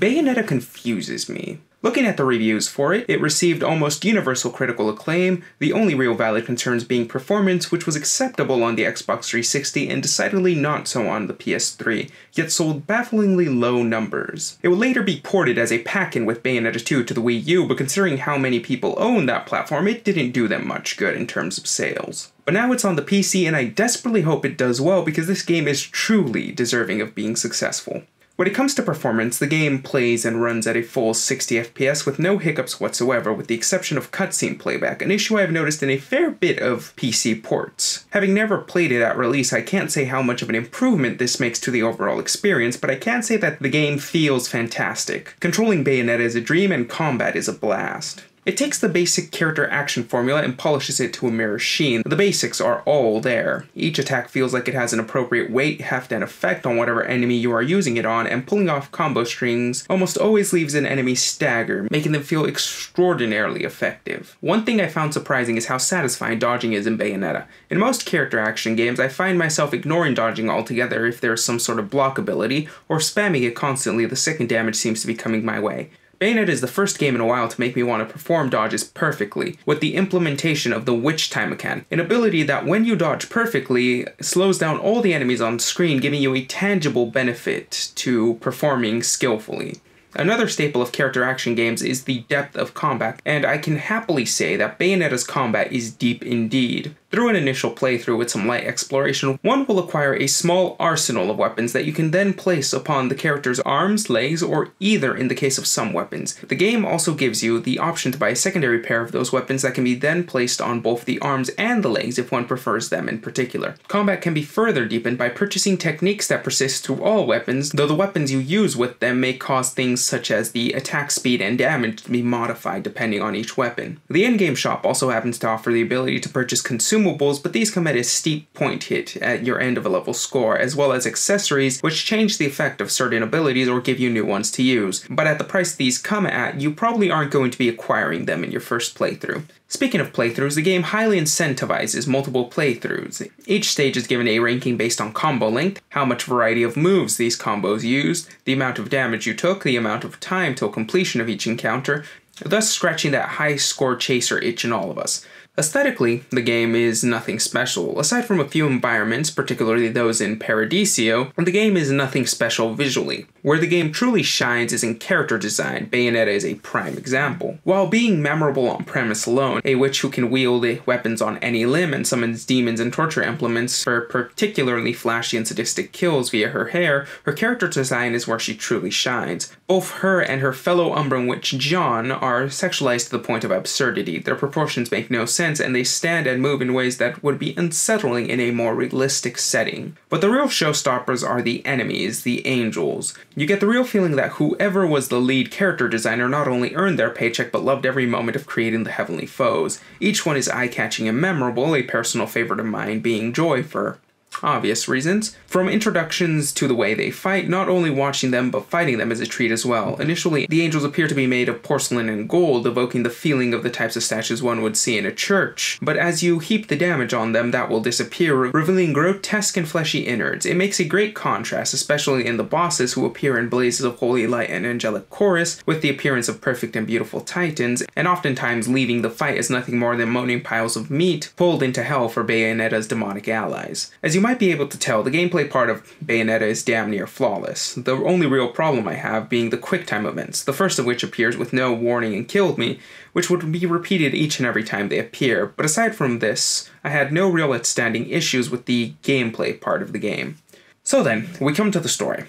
Bayonetta confuses me. Looking at the reviews for it, it received almost universal critical acclaim, the only real valid concerns being performance, which was acceptable on the Xbox 360 and decidedly not so on the PS3, yet sold bafflingly low numbers. It will later be ported as a pack-in with Bayonetta 2 to the Wii U, but considering how many people own that platform, it didn't do them much good in terms of sales. But now it's on the PC and I desperately hope it does well because this game is truly deserving of being successful. When it comes to performance, the game plays and runs at a full 60 FPS with no hiccups whatsoever, with the exception of cutscene playback, an issue I have noticed in a fair bit of PC ports. Having never played it at release, I can't say how much of an improvement this makes to the overall experience, but I can say that the game feels fantastic. Controlling Bayonetta is a dream and combat is a blast. It takes the basic character action formula and polishes it to a mirror sheen. The basics are all there. Each attack feels like it has an appropriate weight, heft, and effect on whatever enemy you are using it on, and pulling off combo strings almost always leaves an enemy stagger, making them feel extraordinarily effective. One thing I found surprising is how satisfying dodging is in Bayonetta. In most character action games, I find myself ignoring dodging altogether if there is some sort of block ability, or spamming it constantly the second damage seems to be coming my way. Bayonetta is the first game in a while to make me want to perform dodges perfectly, with the implementation of the Witch Time Again, an ability that when you dodge perfectly, slows down all the enemies on screen, giving you a tangible benefit to performing skillfully. Another staple of character action games is the depth of combat, and I can happily say that Bayonetta's combat is deep indeed. Through an initial playthrough with some light exploration, one will acquire a small arsenal of weapons that you can then place upon the character's arms, legs, or either in the case of some weapons. The game also gives you the option to buy a secondary pair of those weapons that can be then placed on both the arms and the legs if one prefers them in particular. Combat can be further deepened by purchasing techniques that persist through all weapons, though the weapons you use with them may cause things such as the attack speed and damage to be modified depending on each weapon. The in-game shop also happens to offer the ability to purchase consumable consumables, but these come at a steep point hit at your end of a level score, as well as accessories which change the effect of certain abilities or give you new ones to use. But at the price these come at, you probably aren't going to be acquiring them in your first playthrough. Speaking of playthroughs, the game highly incentivizes multiple playthroughs. Each stage is given a ranking based on combo length, how much variety of moves these combos used, the amount of damage you took, the amount of time till completion of each encounter, thus scratching that high score chaser itch in all of us. Aesthetically, the game is nothing special. Aside from a few environments, particularly those in Paradiso, the game is nothing special visually. Where the game truly shines is in character design, Bayonetta is a prime example. While being memorable on premise alone, a witch who can wield weapons on any limb and summons demons and torture implements for particularly flashy and sadistic kills via her hair, her character design is where she truly shines. Both her and her fellow Umbran witch John are sexualized to the point of absurdity, their proportions make no sense and they stand and move in ways that would be unsettling in a more realistic setting. But the real showstoppers are the enemies, the angels. You get the real feeling that whoever was the lead character designer not only earned their paycheck but loved every moment of creating the heavenly foes. Each one is eye catching and memorable, a personal favorite of mine being Joyfer obvious reasons, from introductions to the way they fight, not only watching them but fighting them is a treat as well. Initially, the angels appear to be made of porcelain and gold, evoking the feeling of the types of statues one would see in a church, but as you heap the damage on them, that will disappear, revealing grotesque and fleshy innards. It makes a great contrast, especially in the bosses who appear in blazes of holy light and angelic chorus, with the appearance of perfect and beautiful titans, and oftentimes leaving the fight as nothing more than moaning piles of meat pulled into hell for Bayonetta's demonic allies. As you might might be able to tell, the gameplay part of Bayonetta is damn near flawless, the only real problem I have being the quick time events, the first of which appears with no warning and killed me, which would be repeated each and every time they appear, but aside from this, I had no real outstanding issues with the gameplay part of the game. So then, we come to the story.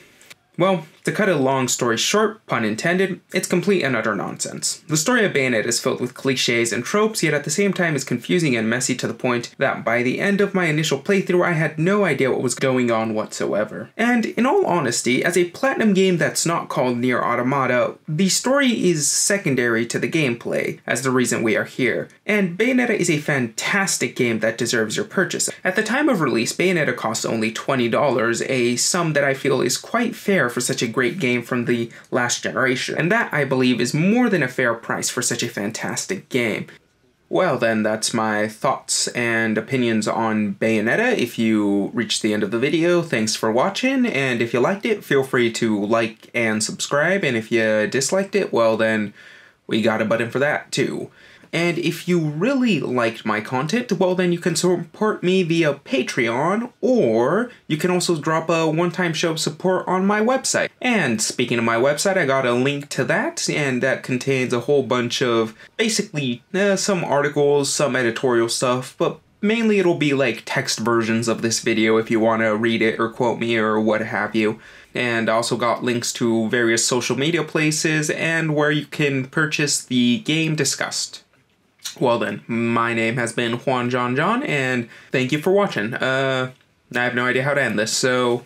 Well, to cut a long story short, pun intended, it's complete and utter nonsense. The story of Bayonet is filled with cliches and tropes, yet at the same time is confusing and messy to the point that by the end of my initial playthrough I had no idea what was going on whatsoever. And in all honesty, as a platinum game that's not called Near Automata, the story is secondary to the gameplay, as the reason we are here, and Bayonetta is a fantastic game that deserves your purchase. At the time of release, Bayonetta costs only $20, a sum that I feel is quite fair for such a great game from the last generation, and that, I believe, is more than a fair price for such a fantastic game. Well, then, that's my thoughts and opinions on Bayonetta. If you reached the end of the video, thanks for watching, and if you liked it, feel free to like and subscribe, and if you disliked it, well, then we got a button for that, too. And if you really liked my content, well then you can support me via Patreon, or you can also drop a one-time show of support on my website. And speaking of my website, I got a link to that, and that contains a whole bunch of basically uh, some articles, some editorial stuff, but mainly it'll be like text versions of this video if you want to read it or quote me or what have you. And also got links to various social media places and where you can purchase the game discussed. Well then, my name has been Juan John John, and thank you for watching. Uh, I have no idea how to end this, so